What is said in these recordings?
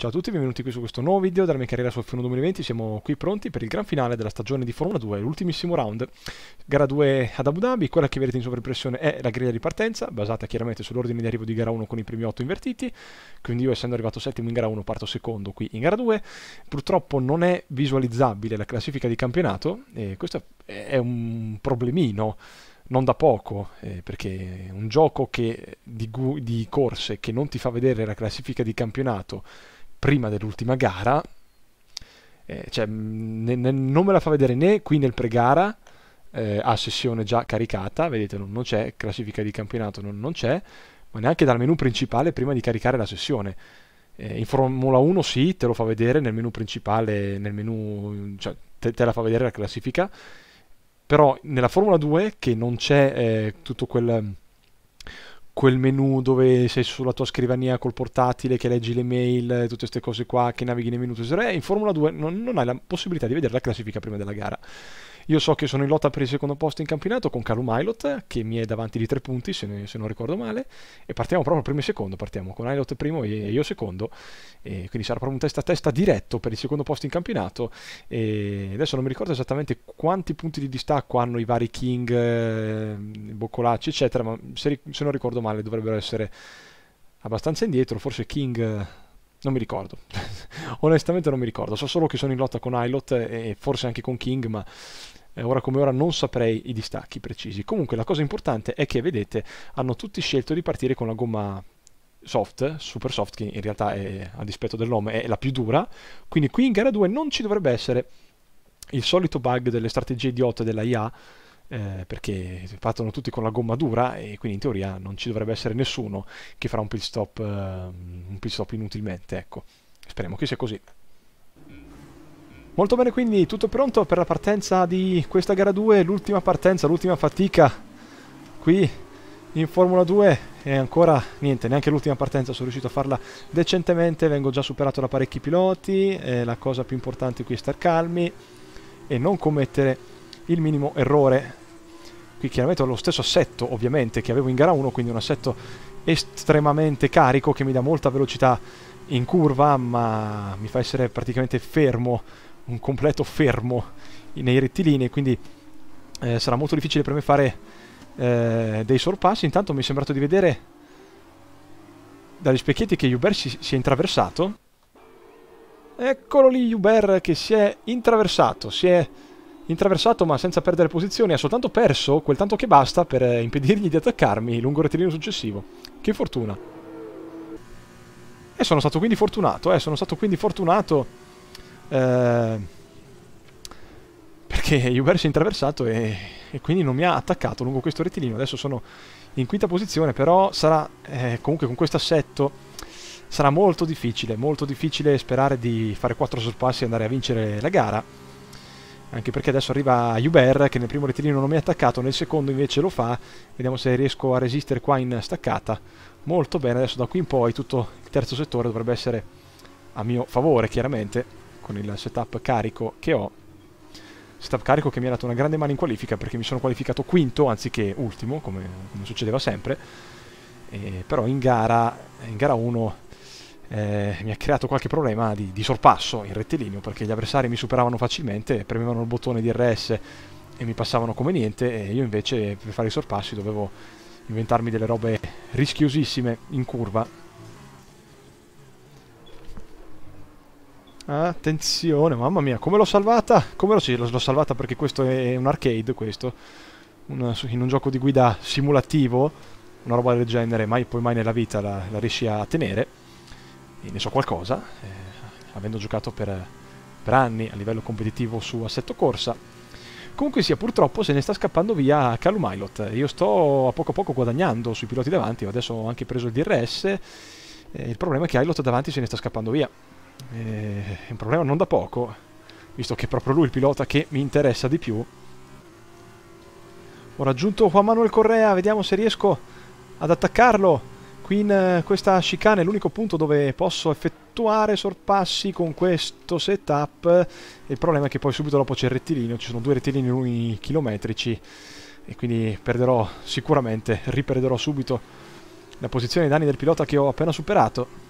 Ciao a tutti, benvenuti qui su questo nuovo video della mia carriera sul F1 2020, siamo qui pronti per il gran finale della stagione di Formula 2, l'ultimissimo round, gara 2 ad Abu Dhabi, quella che vedete in sovraimpressione è la griglia di partenza, basata chiaramente sull'ordine di arrivo di gara 1 con i primi 8 invertiti, quindi io essendo arrivato settimo in gara 1 parto secondo qui in gara 2, purtroppo non è visualizzabile la classifica di campionato e questo è un problemino, non da poco, eh, perché un gioco che, di, di corse che non ti fa vedere la classifica di campionato prima dell'ultima gara, eh, cioè, mm, ne, ne, non me la fa vedere né qui nel pre-gara, eh, a sessione già caricata, vedete non, non c'è, classifica di campionato non, non, c'è, ma neanche dal menu principale prima di caricare la sessione. Eh, in Formula 1 sì, te lo fa vedere nel menu principale, nel menu, cioè, te, te la fa vedere la classifica, però nella Formula 2 che non c'è eh, tutto quel quel menu dove sei sulla tua scrivania col portatile che leggi le mail, tutte queste cose qua, che navighi nei menu, in Formula 2 non, non hai la possibilità di vedere la classifica prima della gara. Io so che sono in lotta per il secondo posto in campionato con Calum Ailot, che mi è davanti di tre punti, se, ne, se non ricordo male. E partiamo proprio primo e secondo, partiamo con Ailot primo e io secondo. E quindi sarà proprio un testa a testa diretto per il secondo posto in campionato. E adesso non mi ricordo esattamente quanti punti di distacco hanno i vari King, eh, Boccolacci, eccetera, ma se, se non ricordo male dovrebbero essere abbastanza indietro, forse King... Eh, non mi ricordo, onestamente non mi ricordo, so solo che sono in lotta con Ailot e forse anche con King, ma eh, ora come ora non saprei i distacchi precisi. Comunque la cosa importante è che vedete hanno tutti scelto di partire con la gomma soft, super soft che in realtà è, a dispetto del nome è la più dura, quindi qui in gara 2 non ci dovrebbe essere il solito bug delle strategie idiote della IA eh, perché partono tutti con la gomma dura e quindi in teoria non ci dovrebbe essere nessuno che farà un pit stop, eh, un pit stop inutilmente, ecco. Speriamo che sia così. Molto bene quindi, tutto pronto per la partenza di questa gara 2, l'ultima partenza, l'ultima fatica qui in Formula 2 e ancora niente, neanche l'ultima partenza sono riuscito a farla decentemente, vengo già superato da parecchi piloti, eh, la cosa più importante qui è star calmi e non commettere il minimo errore. Qui chiaramente ho lo stesso assetto ovviamente che avevo in gara 1, quindi un assetto estremamente carico che mi dà molta velocità in curva ma mi fa essere praticamente fermo un completo fermo nei rettilinei, quindi eh, sarà molto difficile per me fare eh, dei sorpassi. Intanto mi è sembrato di vedere dagli specchietti che Hubert si, si è intraversato. Eccolo lì Hubert che si è intraversato, si è intraversato ma senza perdere posizione, ha soltanto perso quel tanto che basta per eh, impedirgli di attaccarmi lungo il rettilineo successivo. Che fortuna. E sono stato quindi fortunato, eh, sono stato quindi fortunato eh, perché Uber si è intraversato e, e, quindi non mi ha attaccato lungo questo rettilineo. Adesso sono in quinta posizione, però sarà eh, comunque con questo assetto sarà molto difficile, molto difficile sperare di fare quattro sorpassi e andare a vincere la gara. Anche perché adesso arriva Uber che nel primo rettilineo non mi ha attaccato, nel secondo invece lo fa. Vediamo se riesco a resistere qua in staccata. Molto bene, adesso da qui in poi tutto il terzo settore dovrebbe essere a mio favore, chiaramente con il setup carico che ho. Setup carico che mi ha dato una grande mano in qualifica perché mi sono qualificato quinto anziché ultimo, come, come succedeva sempre. E, però in gara, in gara 1 eh, mi ha creato qualche problema di, di, sorpasso in rettilineo perché gli avversari mi superavano facilmente, premevano il bottone DRS e mi passavano come niente e io invece per fare i sorpassi dovevo inventarmi delle robe rischiosissime in curva Attenzione, mamma mia, come l'ho salvata? Come l'ho, sì, salvata perché questo è un arcade, questo. Un, in un gioco di guida simulativo, una roba del genere, mai, poi mai nella vita la, la riesci a tenere. E ne so qualcosa, eh, avendo giocato per, per anni a livello competitivo su assetto corsa. Comunque sia, purtroppo se ne sta scappando via Calumilot. Io sto a poco a poco guadagnando sui piloti davanti, adesso ho anche preso il DRS. Eh, il problema è che Ilot davanti se ne sta scappando via. Eh, è un problema non da poco, visto che è proprio lui il pilota che mi interessa di più. Ho raggiunto Juan Manuel Correa, vediamo se riesco ad attaccarlo. Qui in eh, questa chicane è l'unico punto dove posso effettuare sorpassi con questo setup. Il problema è che poi subito dopo c'è il rettilineo, ci sono due rettilini chilometrici e quindi perderò sicuramente, riperderò subito la posizione di danni del pilota che ho appena superato.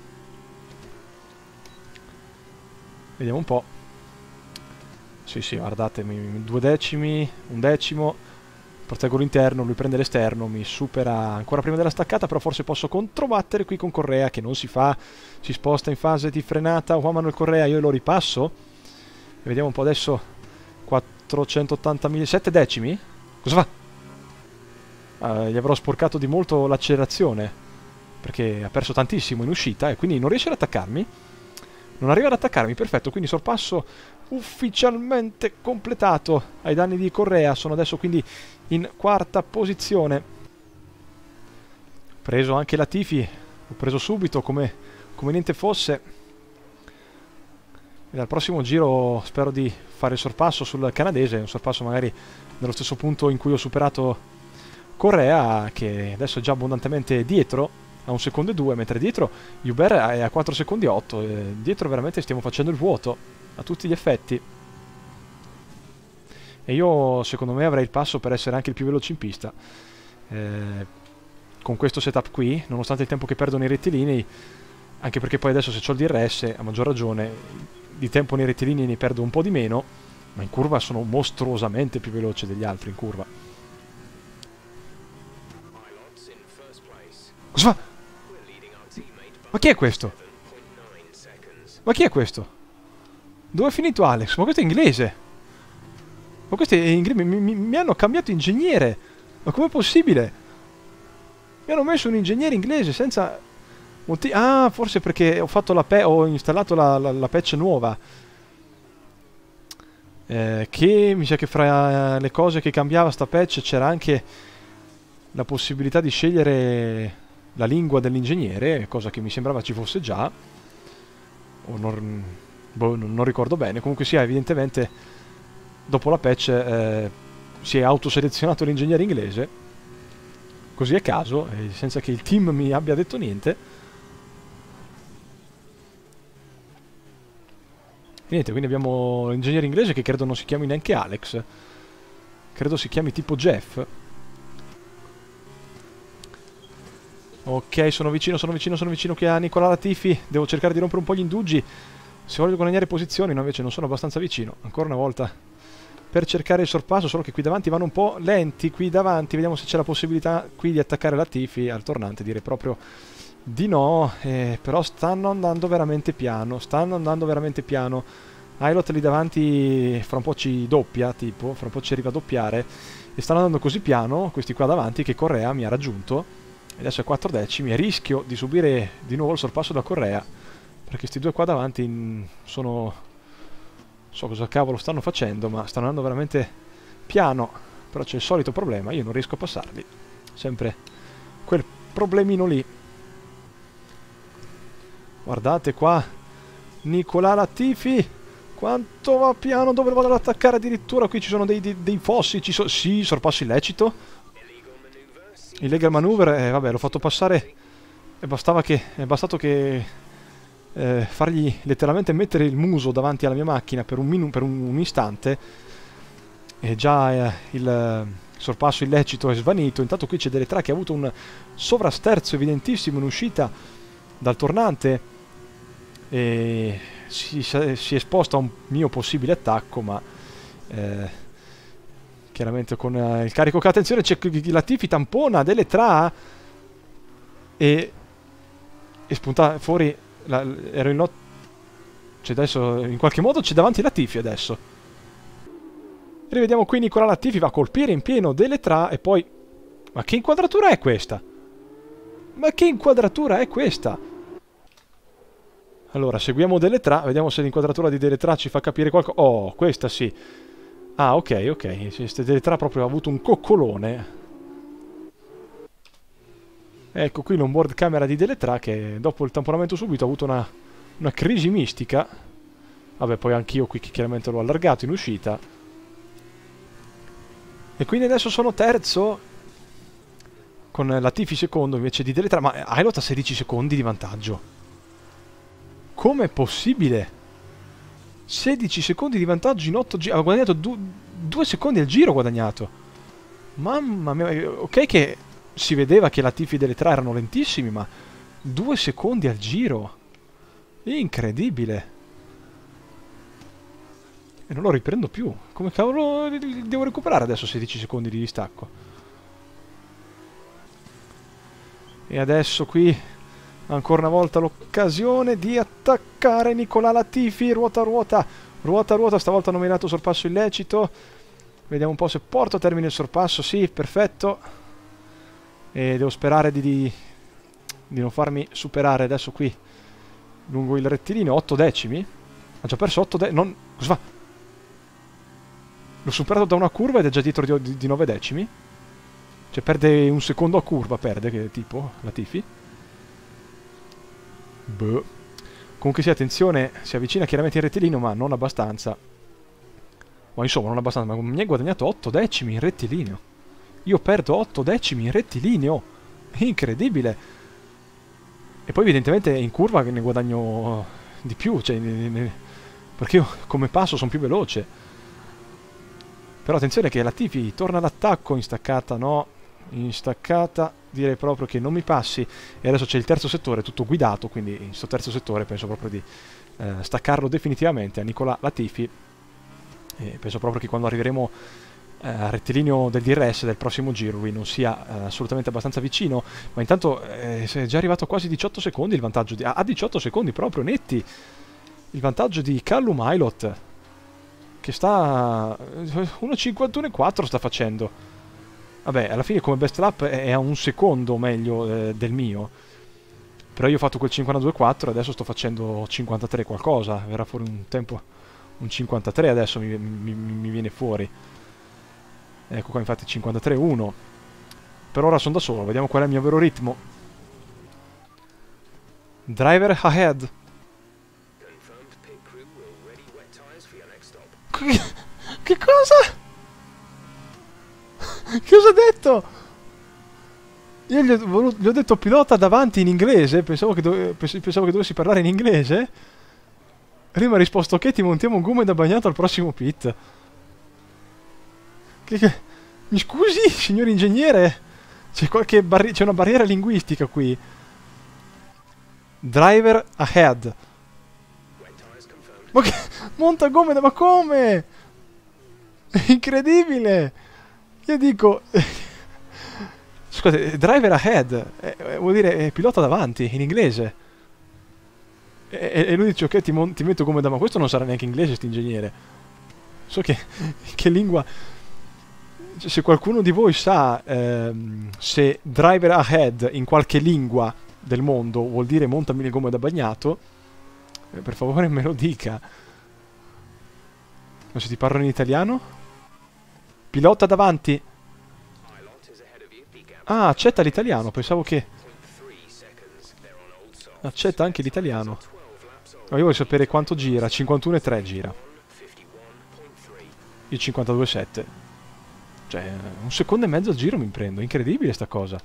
Vediamo un po'. Sì, sì, guardatemi, due decimi, un decimo, proteggo l'interno, lui prende l'esterno, mi supera ancora prima della staccata, però forse posso controbattere qui con Correa, che non si fa, si sposta in fase di frenata, Juan il Correa, io lo ripasso. E vediamo un po' adesso, 480.000, 7 decimi? Cosa fa? Ah, gli avrò sporcato di molto l'accelerazione, perché ha perso tantissimo in uscita e quindi non riesce ad attaccarmi. Non arriva ad attaccarmi, perfetto, quindi sorpasso ufficialmente completato ai danni di Correa. Sono adesso quindi in quarta posizione. Preso anche la Tifi, l'ho preso subito come, come niente fosse. E dal prossimo giro spero di fare il sorpasso sul canadese, un sorpasso magari nello stesso punto in cui ho superato Correa, che adesso è già abbondantemente dietro a un secondo e due, mentre dietro Uber è a 4 secondi e 8. dietro veramente stiamo facendo il vuoto, a tutti gli effetti. E io secondo me avrei il passo per essere anche il più veloce in pista. Eh, con questo setup qui, nonostante il tempo che perdo nei rettilinei, anche perché poi adesso se ho il DRS, a maggior ragione, di tempo nei rettilinei ne perdo un po' di meno, ma in curva sono mostruosamente più veloce degli altri in curva. Cosa fa? Ma chi è questo? Ma chi è questo? Dove è finito Alex? Ma questo è inglese! Ma questo è inglese! Mi, mi, mi hanno cambiato ingegnere! Ma com'è possibile? Mi hanno messo un ingegnere inglese senza... Ah, forse perché ho fatto la ho installato la, la, la patch nuova. Eh, che mi sa che fra le cose che cambiava sta patch c'era anche la possibilità di scegliere la lingua dell'ingegnere, cosa che mi sembrava ci fosse già, o non, boh, non ricordo bene, comunque sia evidentemente dopo la patch eh, si è autoselezionato l'ingegnere inglese, così a caso, eh, senza che il team mi abbia detto niente. niente, quindi abbiamo l'ingegnere inglese che credo non si chiami neanche Alex, credo si chiami tipo Jeff. Ok, sono vicino, sono vicino, sono vicino che a Nicola Latifi. Devo cercare di rompere un po' gli indugi. Se voglio guadagnare posizioni, no, invece non sono abbastanza vicino. Ancora una volta per cercare il sorpasso, solo che qui davanti vanno un po' lenti. Qui davanti, vediamo se c'è la possibilità qui di attaccare Latifi al tornante. Direi proprio di no, eh, però stanno andando veramente piano. Stanno andando veramente piano. Ailot lì davanti fra un po' ci doppia, tipo, fra un po' ci arriva a doppiare. E stanno andando così piano, questi qua davanti, che Correa mi ha raggiunto adesso è 4 decimi, e rischio di subire di nuovo il sorpasso da Correa, perché questi due qua davanti mm, sono... so cosa cavolo stanno facendo, ma stanno andando veramente piano, però c'è il solito problema, io non riesco a passarli, sempre quel problemino lì. Guardate qua, Nicolà Latifi, quanto va piano, dove lo vado ad attaccare addirittura, qui ci sono dei, dei, dei fossi, ci so sì, sorpasso illecito, il legal maneuver, eh, vabbè, l'ho fatto passare e bastava che, è bastato che eh, fargli letteralmente mettere il muso davanti alla mia macchina per un, per un, un istante e già eh, il sorpasso illecito è svanito. Intanto qui c'è Deletra che ha avuto un sovrasterzo evidentissimo in uscita dal tornante e si, si è esposto a un mio possibile attacco, ma... Eh, Chiaramente con eh, il carico che attenzione c'è Tifi tampona delle tra e, e spunta fuori la, ero in lotta cioè adesso in qualche modo c'è davanti la Tifi adesso rivediamo qui Nicola Tifi va a colpire in pieno delle tra e poi ma che inquadratura è questa? Ma che inquadratura è questa? Allora, seguiamo delle tra vediamo se l'inquadratura di delle tra ci fa capire qualcosa. Oh, questa sì. Ah, ok, ok. Steteltra proprio ha avuto un coccolone. Ecco qui l'onboard camera di Deletra che dopo il tamponamento subito ha avuto una, una crisi mistica. Vabbè, poi anch'io qui che chiaramente l'ho allargato in uscita. E quindi adesso sono terzo con la Tifi secondo invece di Deletra, ma Ailot ha 16 secondi di vantaggio. Com'è possibile? 16 secondi di vantaggio in 8 giri. Ha guadagnato 2 secondi al giro. guadagnato. Mamma mia. Eh, ok che si vedeva che la tifi delle 3 erano lentissimi, ma 2 secondi al giro. Incredibile. E non lo riprendo più. Come cavolo devo recuperare adesso 16 secondi di distacco? E adesso qui Ancora una volta l'occasione di attaccare Nicola Latifi, ruota ruota, ruota ruota, stavolta nominato sorpasso illecito. Vediamo un po' se porto a termine il sorpasso, sì, perfetto. E devo sperare di, di, di non farmi superare adesso qui lungo il rettilineo, 8 decimi. Ha ah, già perso 8 decimi, non... cosa fa? L'ho superato da una curva ed è già dietro di, 9 decimi. Cioè perde un secondo a curva, perde, che tipo, Latifi. Boh. Comunque sì, attenzione, si avvicina chiaramente in rettilineo, ma non abbastanza. Ma insomma, non abbastanza, ma mi ha guadagnato 8 decimi in rettilineo. Io perdo 8 decimi in rettilineo. Incredibile. E poi evidentemente in curva ne guadagno eh, di più, cioè, ne, ne, perché io come passo sono più veloce. Però attenzione che la Tifi torna all'attacco in staccata, no? in staccata direi proprio che non mi passi e adesso c'è il terzo settore tutto guidato quindi in questo terzo settore penso proprio di eh, staccarlo definitivamente a Nicola Latifi e penso proprio che quando arriveremo eh, al rettilineo del DRS del prossimo giro lui non sia eh, assolutamente abbastanza vicino ma intanto eh, è già arrivato a quasi 18 secondi il vantaggio di, a 18 secondi proprio netti il vantaggio di Callum Ailot che sta 1.51.4 eh, sta facendo Vabbè, alla fine come best lap è a un secondo meglio eh, del mio. Però io ho fatto quel 52.4 adesso sto facendo 53 qualcosa. Verrà fuori un tempo... Un 53 adesso mi, mi, mi viene fuori. Ecco qua infatti 53.1. Per ora sono da solo, vediamo qual è il mio vero ritmo. Driver ahead. che cosa? Cosa ha detto? Io gli ho, voluto, gli ho, detto pilota davanti in inglese, pensavo che, dove, pensavo che dovessi parlare in inglese. Rima ha risposto che ti montiamo un gomme da bagnato al prossimo pit. Che, che, mi scusi, signor ingegnere? C'è barri una barriera linguistica qui. Driver ahead. Ma che... Monta gomme da... Ma come? incredibile! Io dico... Scusate, eh, driver ahead eh, eh, vuol dire pilota davanti in inglese. E, lui dice ok ti, ti metto come da ma questo non sarà neanche inglese sti ingegnere. So che, che lingua... Cioè, se qualcuno di voi sa ehm, se driver ahead in qualche lingua del mondo vuol dire montami le gomme da bagnato, per favore me lo dica. ma so, ti parlano in italiano? Pilota davanti. Ah, accetta l'italiano, pensavo che... Accetta anche l'italiano. Ma io voglio sapere quanto gira. 51,3 gira. Io 52,7. Cioè, un secondo e mezzo al giro mi prendo. Incredibile sta cosa.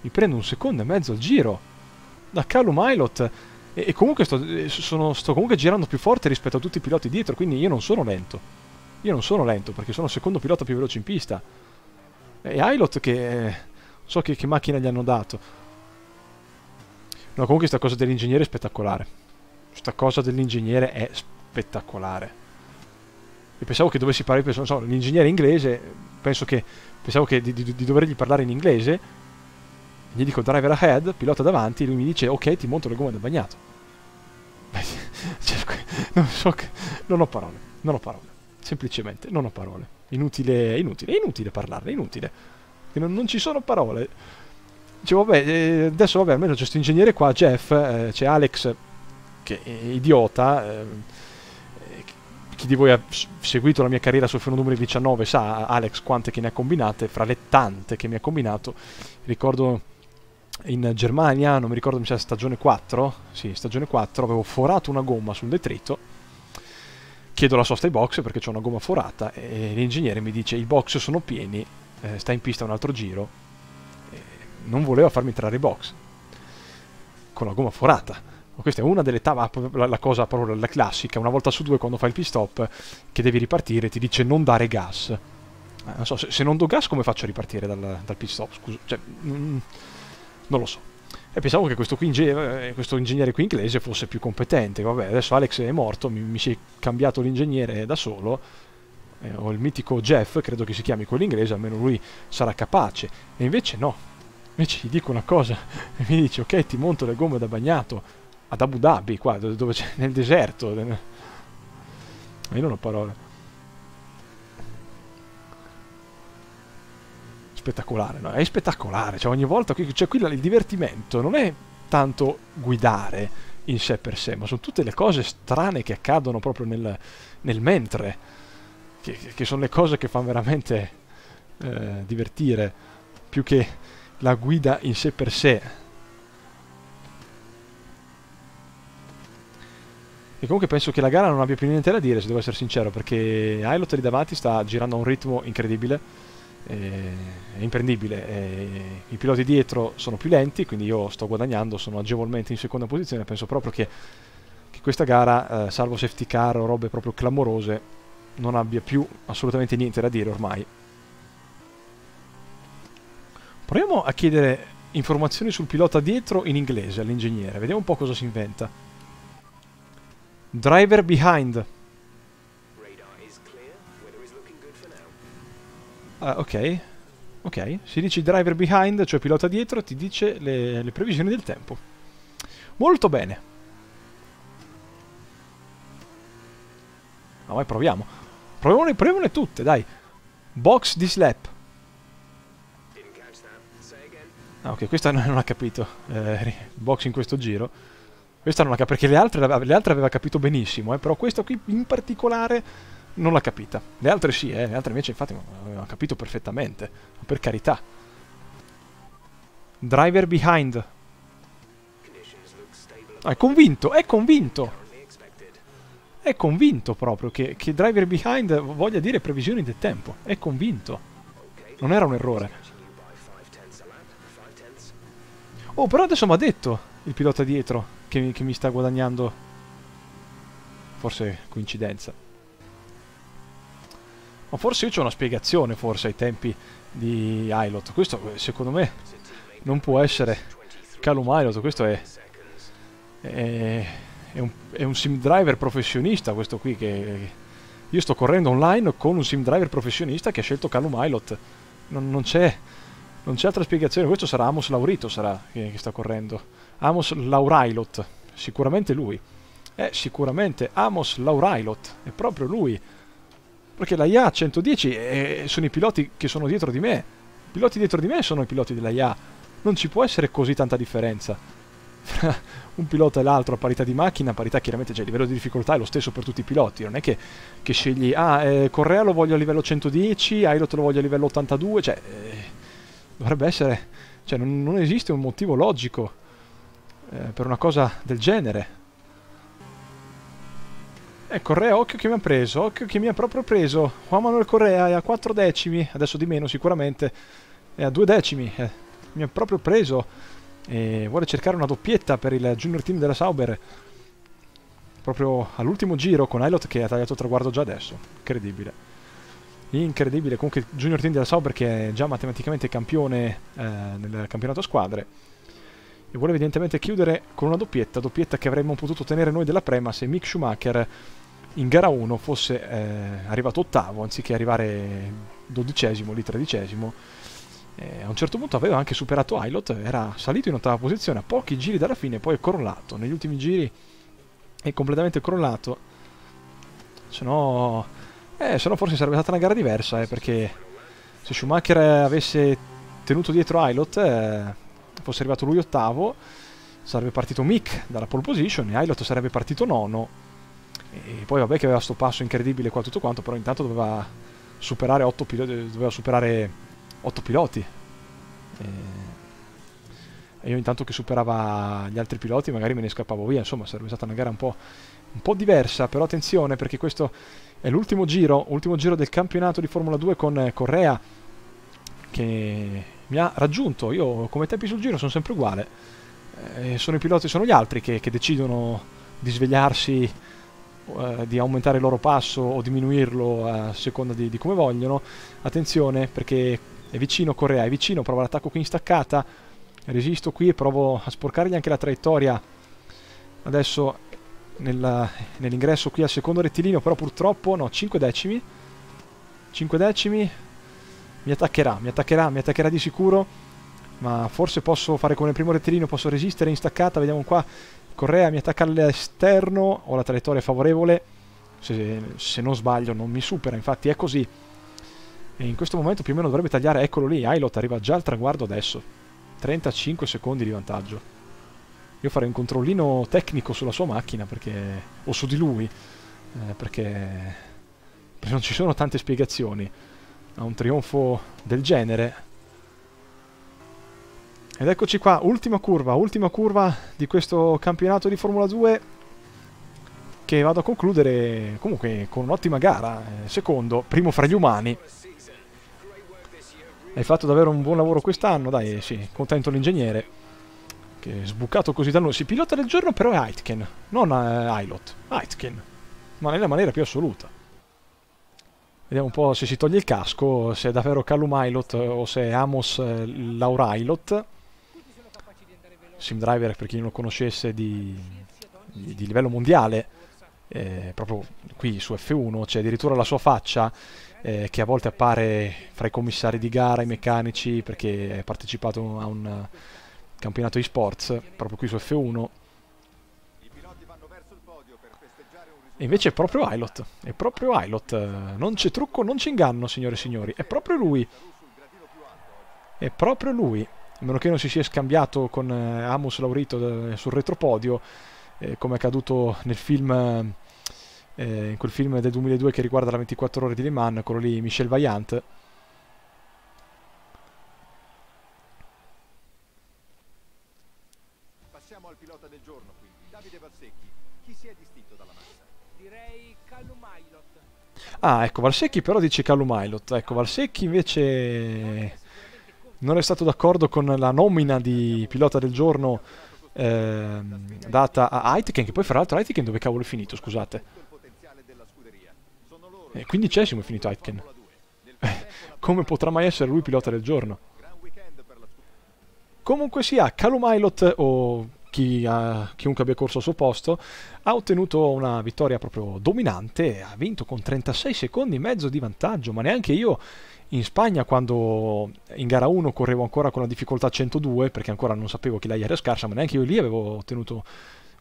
Mi prendo un secondo e mezzo al giro. Da Carlo Milot. E, e comunque sto, eh, sono, sto comunque girando più forte rispetto a tutti i piloti dietro, quindi io non sono lento. Io non sono lento perché sono il secondo pilota più veloce in pista. E Ilot che... Eh, so che, che macchina gli hanno dato. No, comunque questa cosa dell'ingegnere è spettacolare. Sta cosa dell'ingegnere è spettacolare. E pensavo che dovessi parlare, penso, non so, l'ingegnere inglese, penso che, pensavo che di, di, di dovergli parlare in inglese, gli dico driver ahead, pilota davanti, lui mi dice ok ti monto le gomme da bagnato. Cioè, non, so che... non ho parole, non ho parole. Semplicemente non ho parole. Inutile, inutile, inutile parlarne, inutile. Non, non ci sono parole. Dicevo, vabbè, eh, adesso vabbè, almeno c'è questo ingegnere qua, Jeff, eh, c'è Alex, che è idiota. Eh, eh, chi di voi ha seguito la mia carriera sul fenomeno 19 sa, Alex, quante che ne ha combinate, fra le tante che mi ha combinato, ricordo in Germania, non mi ricordo mi sa stagione 4, sì, stagione 4, avevo forato una gomma sul detrito. Chiedo la sosta ai box perché c'è una gomma forata e l'ingegnere mi dice i box sono pieni, eh, sta in pista un altro giro. E non voleva farmi entrare i box con la gomma forata. Questa è una delle tappe, la, la cosa proprio la classica, una volta su due quando fai il pit stop che devi ripartire ti dice non dare gas. Eh, non so, se, se, non do gas come faccio a ripartire dal, dal pit stop? Scusa, cioè... Mm, non lo so. E pensavo che questo, qui ingegnere, eh, questo ingegnere qui inglese fosse più competente. Vabbè, adesso Alex è morto, mi, mi si è cambiato l'ingegnere da solo. Eh, o il mitico Jeff, credo che si chiami quell'inglese, almeno lui sarà capace. E invece no. Invece gli dico una cosa e mi dice, ok, ti monto le gomme da bagnato ad Abu Dhabi, qua, dove c'è nel deserto. Ma Io non ho parole. spettacolare, no? È spettacolare, cioè ogni volta qui, cioè qui il divertimento non è tanto guidare in sé per sé, ma sono tutte le cose strane che accadono proprio nel, nel mentre, che, che, sono le cose che fanno veramente eh, divertire, più che la guida in sé per sé. E comunque penso che la gara non abbia più niente da dire, se devo essere sincero, perché Ailot lì davanti sta girando a un ritmo incredibile eh, è imprendibile. Eh, I piloti dietro sono più lenti, quindi io sto guadagnando, sono agevolmente in seconda posizione. Penso proprio che, che questa gara, eh, salvo safety car o robe proprio clamorose, non abbia più assolutamente niente da dire ormai. Proviamo a chiedere informazioni sul pilota dietro in inglese all'ingegnere, vediamo un po' cosa si inventa. Driver behind. Uh, ok, ok. Si dice driver behind, cioè pilota dietro, ti dice le, le previsioni del tempo. Molto bene. Ma vai proviamo. Proviamone, proviamone tutte, dai. Box di slap. Ah, ok, questa non ha capito. Eh, box in questo giro. Questa non ha capito, perché le altre, le altre aveva capito benissimo, eh, però questa qui in particolare non l'ha capita. Le altre sì, eh? le altre invece infatti hanno capito perfettamente. Per carità. Driver behind. Ah, è convinto, è convinto. È convinto proprio che, che driver behind voglia dire previsioni del tempo. È convinto. Non era un errore. Oh, però adesso mi ha detto il pilota dietro che mi, che mi sta guadagnando. Forse coincidenza. Ma forse io ho una spiegazione forse ai tempi di Ilot. Questo eh, secondo me non può essere Calum Ilot, questo è, è, è, un, è un sim driver professionista questo qui che io sto correndo online con un sim driver professionista che ha scelto Calum Ilot. Non, non c'è altra spiegazione, questo sarà Amos Laurito sarà che, che sta correndo. Amos Laurailot, sicuramente lui. È sicuramente Amos Laurailot, è proprio lui perché la IA 110 è, sono i piloti che sono dietro di me. I piloti dietro di me sono i piloti della IA. Non ci può essere così tanta differenza tra un pilota e l'altro a parità di macchina, a parità chiaramente cioè, il livello di difficoltà è lo stesso per tutti i piloti, non è che, che scegli ah eh, Correa lo voglio a livello 110, Ailot lo voglio a livello 82, cioè eh, dovrebbe essere, cioè non, non, esiste un motivo logico eh, per una cosa del genere. Eh, Correa, occhio che mi ha preso, occhio che mi ha proprio preso. Juan Manuel Correa è a 4 decimi, adesso di meno sicuramente, è a 2 decimi, eh, mi ha proprio preso. E vuole cercare una doppietta per il junior team della Sauber. Proprio all'ultimo giro con Ailot che ha tagliato il traguardo già adesso. Incredibile. Incredibile. Comunque il junior team della Sauber che è già matematicamente campione eh, nel campionato a squadre e vuole evidentemente chiudere con una doppietta, doppietta che avremmo potuto tenere noi della Prema se Mick Schumacher in gara 1 fosse eh, arrivato ottavo anziché arrivare dodicesimo, lì tredicesimo. Eh, a un certo punto aveva anche superato Ailot, era salito in ottava posizione a pochi giri dalla fine, poi è crollato. Negli ultimi giri è completamente crollato. Se no, eh, se no forse sarebbe stata una gara diversa, eh, perché se Schumacher avesse tenuto dietro Ailot, eh, fosse arrivato lui ottavo, sarebbe partito Mick dalla pole position e Ailot sarebbe partito nono e poi vabbè che aveva sto passo incredibile qua tutto quanto, però intanto doveva superare 8 piloti, doveva superare 8 piloti. E io intanto che superava gli altri piloti magari me ne scappavo via, insomma sarebbe stata una gara un po', un po diversa, però attenzione perché questo è l'ultimo giro, ultimo giro del campionato di Formula 2 con Correa che mi ha raggiunto, io come tempi sul giro sono sempre uguale, eh, sono i piloti, sono gli altri che, che decidono di svegliarsi eh, di aumentare il loro passo o diminuirlo eh, a seconda di, di, come vogliono. Attenzione perché è vicino Correa, è vicino, provo l'attacco qui in staccata, resisto qui e provo a sporcargli anche la traiettoria. Adesso nel, nell'ingresso qui al secondo rettilineo, però purtroppo no, 5 decimi. 5 decimi, mi attaccherà, mi attaccherà, mi attaccherà di sicuro ma forse posso fare come il primo rettilineo, posso resistere in staccata, vediamo qua Correa mi attacca all'esterno, ho la traiettoria favorevole, se, se, non sbaglio non mi supera, infatti è così. E in questo momento più o meno dovrebbe tagliare, eccolo lì, Ailot arriva già al traguardo adesso. 35 secondi di vantaggio. Io farei un controllino tecnico sulla sua macchina, perché, o su di lui, eh, perché, perché non ci sono tante spiegazioni. A un trionfo del genere ed eccoci qua, ultima curva, ultima curva di questo campionato di Formula 2 che vado a concludere comunque con un'ottima gara, eh, secondo, primo fra gli umani. Hai fatto davvero un buon lavoro quest'anno, dai, sì, contento l'ingegnere che è sbucato così da noi. Si pilota del giorno però è Aitken, non eh, Ailot, Ilot, Aitken, ma nella maniera più assoluta. Vediamo un po' se si toglie il casco, se è davvero Callum Ailot o se è Amos eh, Laura Ailot. SimDriver, per chi non lo conoscesse, di, di, di livello mondiale, eh, proprio qui su F1, c'è addirittura la sua faccia eh, che a volte appare fra i commissari di gara, i meccanici, perché ha partecipato a un campionato di sports proprio qui su F1. E invece è proprio Ilot, è proprio Ilot, non c'è trucco, non c'è inganno signore e signori, è proprio lui, è proprio lui a meno che non si sia scambiato con eh, Amos Laurito eh, sul retropodio, eh, come è accaduto nel film, eh, in quel film del 2002 che riguarda la 24 ore di Le Mans, quello lì Michel Vaillant. Passiamo al pilota del giorno, quindi. Davide Valsecchi, chi si è distinto dalla massa? Direi Callumailot. Ah, ecco, Valsecchi però dice Callumailot. Ecco, Valsecchi invece non è stato d'accordo con la nomina di pilota del giorno eh, data a Aitken, che poi fra l'altro Aitken dove cavolo è finito, scusate. Eh, quindicesimo è finito Aitken. Come potrà mai essere lui pilota del giorno? Comunque sia, Calum o chi, uh, chiunque abbia corso al suo posto, ha ottenuto una vittoria proprio dominante, ha vinto con 36 secondi e mezzo di vantaggio, ma neanche io in Spagna quando in gara 1 correvo ancora con la difficoltà 102 perché ancora non sapevo che lei era scarsa, ma neanche io lì avevo ottenuto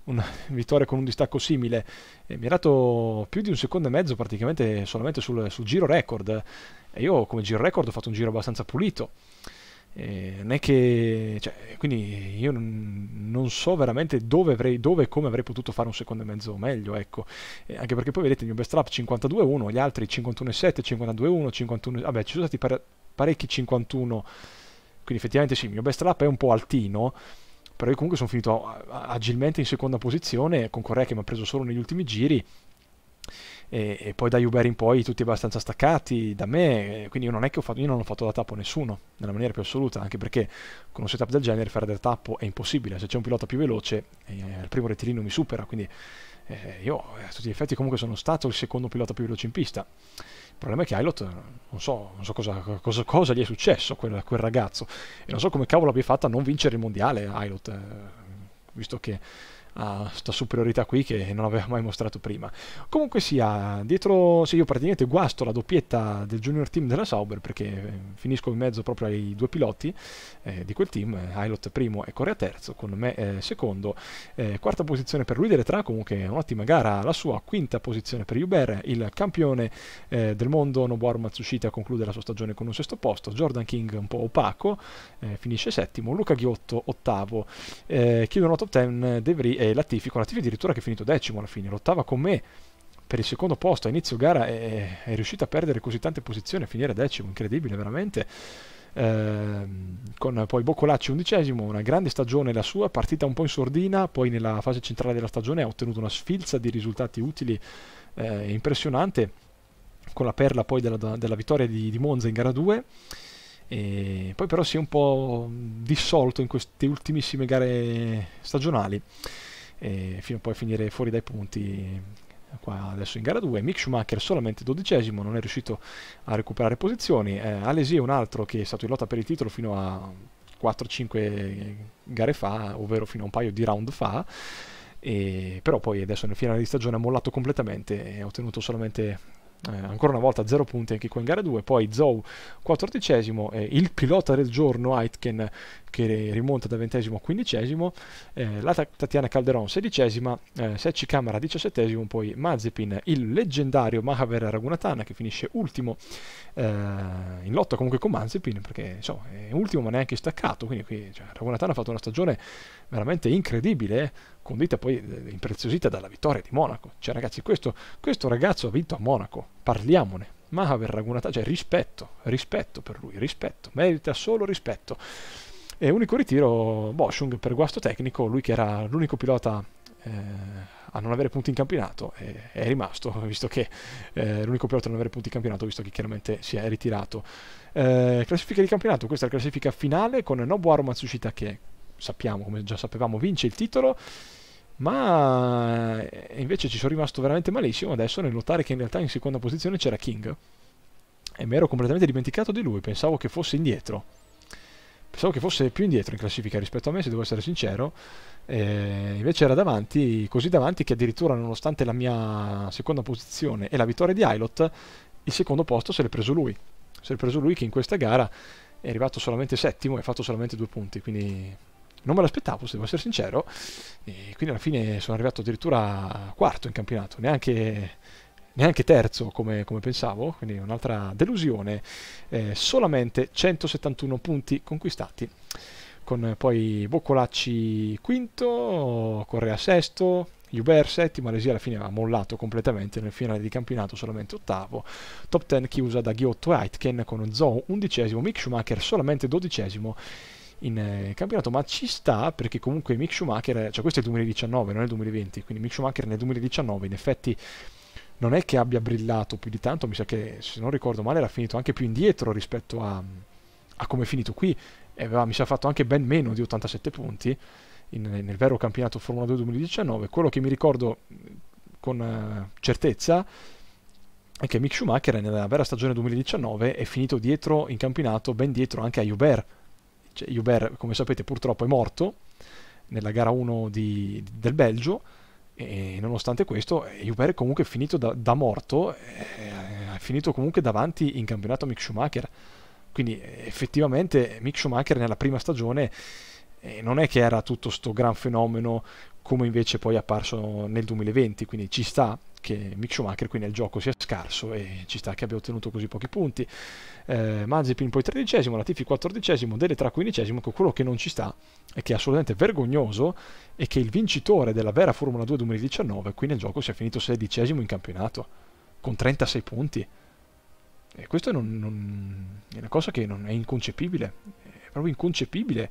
una vittoria con un distacco simile. E mi ha dato più di un secondo e mezzo praticamente solamente sul, sul giro record e io come giro record ho fatto un giro abbastanza pulito. Eh, non è che... Cioè, quindi io non, non so veramente dove, avrei, dove e come avrei potuto fare un secondo e mezzo meglio, ecco. Eh, anche perché poi vedete il mio best lap 52-1, gli altri 51-7, 52-1, 51... Vabbè, ci sono stati pare, parecchi 51... Quindi effettivamente sì, il mio best lap è un po' altino, però io comunque sono finito agilmente in seconda posizione con Correa che mi ha preso solo negli ultimi giri e, e, poi da Uber in poi tutti abbastanza staccati da me, quindi io non è che ho fatto, io non ho fatto da tappo a nessuno, nella maniera più assoluta, anche perché con un setup del genere fare da tappo è impossibile, se c'è un pilota più veloce eh, al primo retirino mi supera, quindi eh, io a tutti gli effetti comunque sono stato il secondo pilota più veloce in pista. Il problema è che Ailot non so, non so cosa, cosa, cosa, gli è successo a quel, quel, ragazzo e non so come cavolo abbia fatto a non vincere il mondiale Ailot, eh, visto che ha questa superiorità qui che non aveva mai mostrato prima. Comunque sia, dietro, se io praticamente guasto la doppietta del junior team della Sauber perché eh, finisco in mezzo proprio ai due piloti eh, di quel team, Ailot primo e Correa terzo, con me eh, secondo, eh, quarta posizione per lui Deletra, comunque un'ottima gara la sua, quinta posizione per Uber, il campione eh, del mondo Noboru Matsushita conclude la sua stagione con un sesto posto, Jordan King un po' opaco, eh, finisce settimo, Luca Ghiotto ottavo, chiudono top 10 De Vries e Latifi, con Latifi addirittura che è finito decimo alla fine, lottava con me per il secondo posto a inizio gara è, è riuscito a perdere così tante posizioni, a finire decimo, incredibile veramente. Eh, con poi Boccolacci undicesimo, una grande stagione la sua, partita un po' in sordina, poi nella fase centrale della stagione ha ottenuto una sfilza di risultati utili eh, impressionante, con la perla poi della, della vittoria di, di, Monza in gara 2. E poi però si è un po' dissolto in queste ultimissime gare stagionali e fino a poi finire fuori dai punti qua adesso in gara 2, Mick Schumacher solamente dodicesimo, non è riuscito a recuperare posizioni, eh, Alesi è un altro che è stato in lotta per il titolo fino a 4-5 gare fa, ovvero fino a un paio di round fa, e però poi adesso nel finale di stagione ha mollato completamente e ha ottenuto solamente eh, ancora una volta 0 punti anche qui in gara 2, poi Zou 14 eh, il pilota del giorno Aitken che rimonta da 20 a 15 eh, la Tatiana Calderon 16 eh, Secci Camara 17 poi Mazepin, il leggendario Mahaver Ragunatana che finisce ultimo eh, in lotta comunque con Mazepin perché insomma è ultimo ma neanche staccato, quindi qui cioè, Ragunatana ha fatto una stagione veramente incredibile eh, condita poi eh, impreziosita dalla vittoria di Monaco. Cioè ragazzi questo, questo ragazzo ha vinto a Monaco parliamone. Mahaver Raghunatha, cioè rispetto, rispetto per lui, rispetto, merita solo rispetto. E unico ritiro, Boschung per guasto tecnico, lui che era l'unico pilota eh, a non avere punti in campionato, eh, è rimasto, visto che eh, l'unico pilota a non avere punti in campionato, visto che chiaramente si è ritirato. Eh, classifica di campionato, questa è la classifica finale con Nobuaro Matsushita che sappiamo, come già sapevamo, vince il titolo ma eh, invece ci sono rimasto veramente malissimo adesso nel notare che in realtà in seconda posizione c'era King e mi ero completamente dimenticato di lui, pensavo che fosse indietro. Pensavo che fosse più indietro in classifica rispetto a me, se devo essere sincero. Eh, invece era davanti, così davanti che addirittura nonostante la mia seconda posizione e la vittoria di Ilot, il secondo posto se l'è preso lui. Se l'è preso lui che in questa gara è arrivato solamente settimo e ha fatto solamente due punti, quindi non me l'aspettavo, se devo essere sincero, e quindi alla fine sono arrivato addirittura quarto in campionato, neanche, neanche terzo come, come, pensavo, quindi un'altra delusione, eh, solamente 171 punti conquistati, con poi Boccolacci quinto, Correa sesto, Uber settimo, Alesia alla fine ha mollato completamente nel finale di campionato, solamente ottavo. Top 10 chiusa da Ghiotto e Aitken con Zou undicesimo, Mick Schumacher solamente dodicesimo eh, in campionato, ma ci sta perché comunque Mick Schumacher, cioè questo è il 2019, non è il 2020, quindi Mick Schumacher nel 2019 in effetti non è che abbia brillato più di tanto, mi sa che se non ricordo male era finito anche più indietro rispetto a, a come è finito qui, e aveva, mi sa fatto anche ben meno di 87 punti in, nel vero campionato Formula 2 2019, quello che mi ricordo con uh, certezza è che Mick Schumacher nella vera stagione 2019 è finito dietro in campionato, ben dietro anche a Hubert cioè, Hubert, come sapete, purtroppo è morto nella gara 1 di, del Belgio e nonostante questo Hubert eh, è comunque finito da, da morto, ha eh, finito comunque davanti in campionato Mick Schumacher. Quindi eh, effettivamente Mick Schumacher nella prima stagione eh, non è che era tutto sto gran fenomeno come invece poi è apparso nel 2020, quindi ci sta che Mick Schumacher qui nel gioco sia scarso e ci sta che abbia ottenuto così pochi punti. Eh, Mazepin poi tredicesimo, Latifi quattordicesimo, Dele tra quindicesimo, quello che non ci sta e che è assolutamente vergognoso è che il vincitore della vera Formula 2 2019 qui nel gioco sia finito sedicesimo in campionato, con 36 punti. E questo non, non, è una cosa che non è inconcepibile, è proprio inconcepibile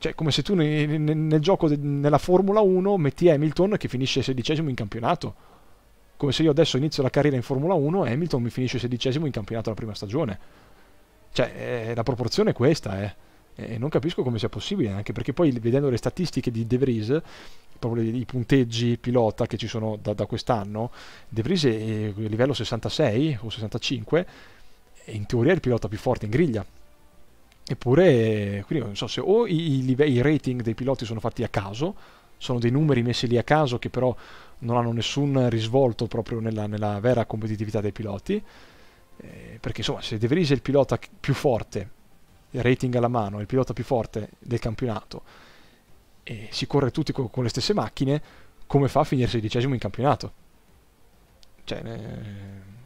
cioè, come se tu nel, nel gioco, nella Formula 1, metti Hamilton che finisce sedicesimo in campionato. Come se io adesso inizio la carriera in Formula 1 e Hamilton mi finisce sedicesimo in campionato la prima stagione. Cioè, eh, la proporzione è questa, eh. E non capisco come sia possibile, anche perché poi vedendo le statistiche di De Vries, proprio i punteggi pilota che ci sono da, da quest'anno, De Vries è eh, livello 66 o 65, e in teoria è il pilota più forte in griglia Eppure, quindi non so se o i, i, i, rating dei piloti sono fatti a caso, sono dei numeri messi lì a caso che però non hanno nessun risvolto proprio nella, nella vera competitività dei piloti, eh, perché insomma se De Vries è il pilota più forte, il rating alla mano, è il pilota più forte del campionato, e si corre tutti co con le stesse macchine, come fa a finire sedicesimo in campionato? Cioè... Eh,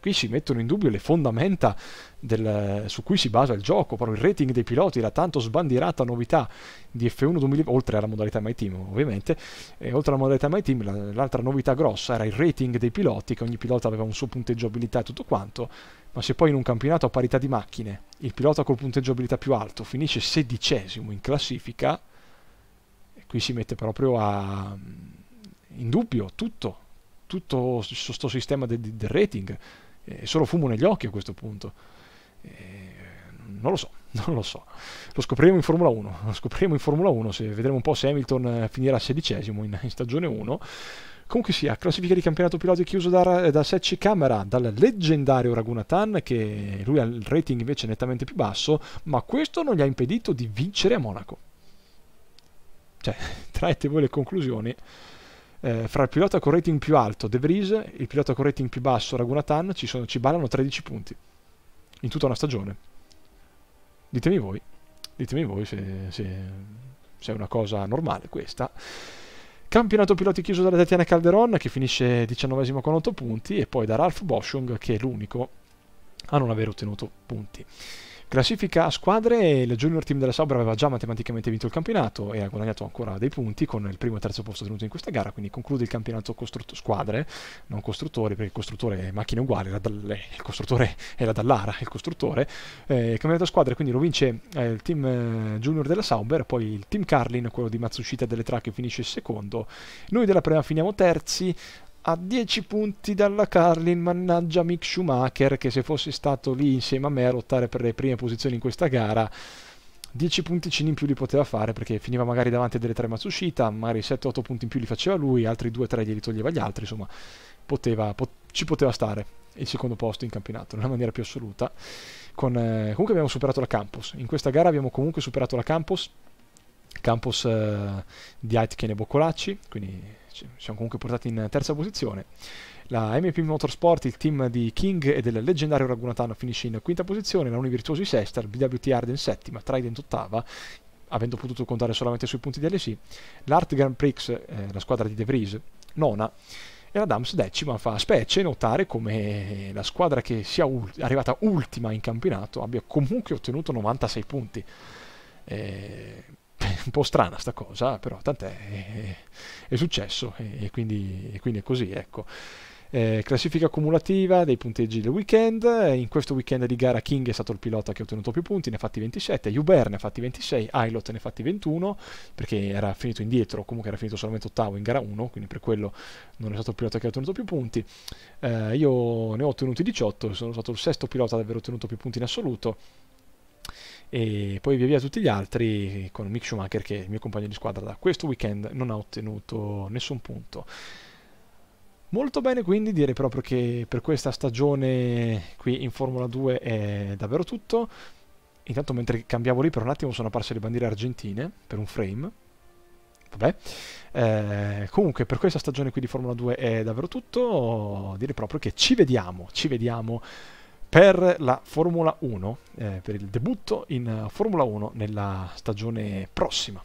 qui si mettono in dubbio le fondamenta del, su cui si basa il gioco, però il rating dei piloti, la tanto sbandierata novità di F1 2020, oltre alla modalità My Team ovviamente, e oltre alla modalità My Team la, l'altra novità grossa era il rating dei piloti, che ogni pilota aveva un suo punteggio abilità e tutto quanto, ma se poi in un campionato a parità di macchine il pilota col punteggio abilità più alto finisce sedicesimo in classifica, qui si mette proprio a, in dubbio tutto, tutto questo sistema del, del rating eh, solo fumo negli occhi a questo punto. Eh, non lo so, non lo so. Lo scopriremo in Formula 1, lo scopriremo in Formula 1 se vedremo un po' se Hamilton finirà sedicesimo in, in stagione 1. Comunque sia, classifica di campionato piloti chiuso da, da Secci Camera, dal leggendario Ragunatan, che lui ha il rating invece nettamente più basso, ma questo non gli ha impedito di vincere a Monaco. Cioè, traete voi le conclusioni eh, fra il pilota con rating più alto De Vries e il pilota con rating più basso Ragunatan ci, sono, ci ballano 13 punti in tutta una stagione. Ditemi voi, ditemi voi se, se, se è una cosa normale questa. Campionato piloti chiuso da Tatiana Calderon che finisce 19 con 8 punti e poi da Ralph Boschung che è l'unico a non aver ottenuto punti. Classifica a squadre, il junior team della Sauber aveva già matematicamente vinto il campionato e ha guadagnato ancora dei punti con il primo e terzo posto tenuto in questa gara, quindi conclude il campionato costrut- squadre, non costruttori, perché il costruttore è macchina uguale, Dall- eh, il costruttore è la Dallara, il costruttore. Eh, il campionato a squadre quindi lo vince eh, il team eh, junior della Sauber, poi il team Carlin, quello di Matsushita delle Track, finisce secondo. Noi della Prema finiamo terzi, a 10 punti dalla Carlin, mannaggia Mick Schumacher che se fosse stato lì insieme a me a lottare per le prime posizioni in questa gara 10 punticini in più li poteva fare perché finiva magari davanti a delle tre Matsushita, magari 7-8 punti in più li faceva lui, altri 2-3 glieli toglieva gli altri, insomma poteva, pot ci poteva stare il secondo posto in campionato nella maniera più assoluta. Con, eh, comunque abbiamo superato la Campos, in questa gara abbiamo comunque superato la Campos, Campos eh, di Aitken e Boccolacci, quindi ci siamo comunque portati in terza posizione. La MP Motorsport, il team di King e del leggendario Ragunatano finisce in quinta posizione, la Univirtuosi sesta, il BWT Arden settima, Trident ottava, avendo potuto contare solamente sui punti DLC, l'Art Grand Prix, eh, la squadra di De Vries, nona, e la Dams decima fa specie notare come la squadra che sia ult- arrivata ultima in campionato abbia comunque ottenuto 96 punti. Eh, un po' strana sta cosa, però tant'è, è, è successo e quindi, e quindi è così, ecco. Eh, classifica cumulativa dei punteggi del weekend. Eh, in questo weekend di gara King è stato il pilota che ha ottenuto più punti, ne ha fatti 27, Hubert ne ha fatti 26, Ailot ne ha fatti 21 perché era finito indietro, comunque era finito solamente ottavo in gara 1, quindi per quello non è stato il pilota che ha ottenuto più punti. Eh, io ne ho ottenuti 18, sono stato il sesto pilota ad aver ottenuto più punti in assoluto e poi via via tutti gli altri con Mick Schumacher che è il mio compagno di squadra da questo weekend non ha ottenuto nessun punto. Molto bene quindi, direi proprio che per questa stagione qui in Formula 2 è davvero tutto. Intanto mentre cambiavo lì per un attimo sono apparse le bandiere argentine per un frame. Vabbè. Eh, comunque per questa stagione qui di Formula 2 è davvero tutto. Direi proprio che ci vediamo, ci vediamo per la Formula 1, eh, per il debutto in eh, Formula 1 nella stagione prossima.